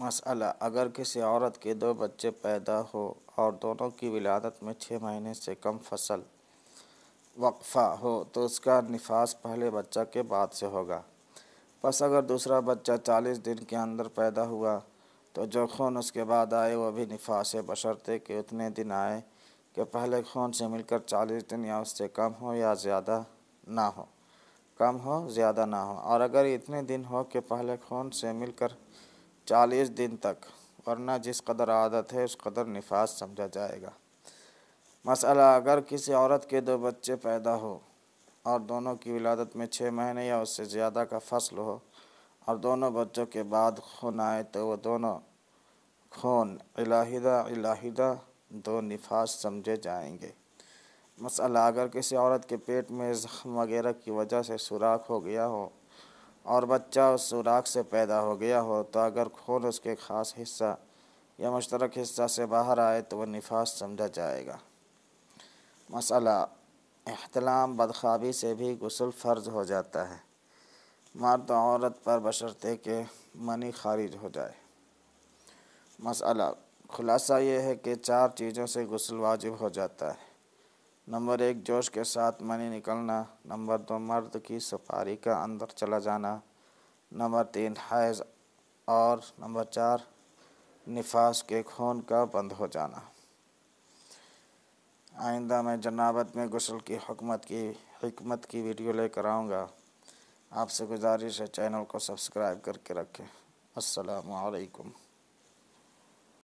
मसला अगर किसी औरत के दो बच्चे पैदा हो और दोनों की विलादत में छः महीने से कम फसल वक्फ़ा हो तो उसका निफास पहले बच्चा के बाद से होगा बस अगर दूसरा बच्चा चालीस दिन के अंदर पैदा हुआ तो जो खून उसके बाद आए वह भी निफास है बशरते कि उतने दिन आए कि पहले खून से मिलकर चालीस दिन या उससे कम हो या ज़्यादा ना हो कम हो ज़्यादा ना हो और अगर इतने दिन हो कि पहले खून से मिलकर चालीस दिन तक वरना जिस कदर आदत है उस कदर निफास समझा जाएगा मसला अगर किसी औरत के दो बच्चे पैदा हो और दोनों की विलादत में छः महीने या उससे ज़्यादा का फसल हो और दोनों बच्चों के बाद खून आए तो वो दोनों खून इलाहिदा इलाहिदा दो नफाज समझे जाएंगे मसला अगर किसी औरत के पेट में ज़ख्म वगैरह की वजह से सुराख हो गया हो और बच्चा उस सुराख से पैदा हो गया हो तो अगर खून उसके खास हिस्सा या मुश्तरक हिस्सा से बाहर आए तो वह निफास समझा जाएगा मसला अहतलाम बदखाबी से भी गसल फ़र्ज हो जाता है मर्द औरत पर बशरते के मनी खारिज हो जाए मसला खुलासा ये है कि चार चीज़ों से गसल वाजिब हो जाता है नंबर एक जोश के साथ मनी निकलना नंबर दो मर्द की सफारी का अंदर चला जाना नंबर तीन हैज़ और नंबर चार निफास के खून का बंद हो जाना आइंदा मैं जनाबत में गसल की हकमत की हमत की वीडियो लेकर आऊँगा आपसे गुजारिश है चैनल को सब्सक्राइब करके रखें अस्सलाम वालेकुम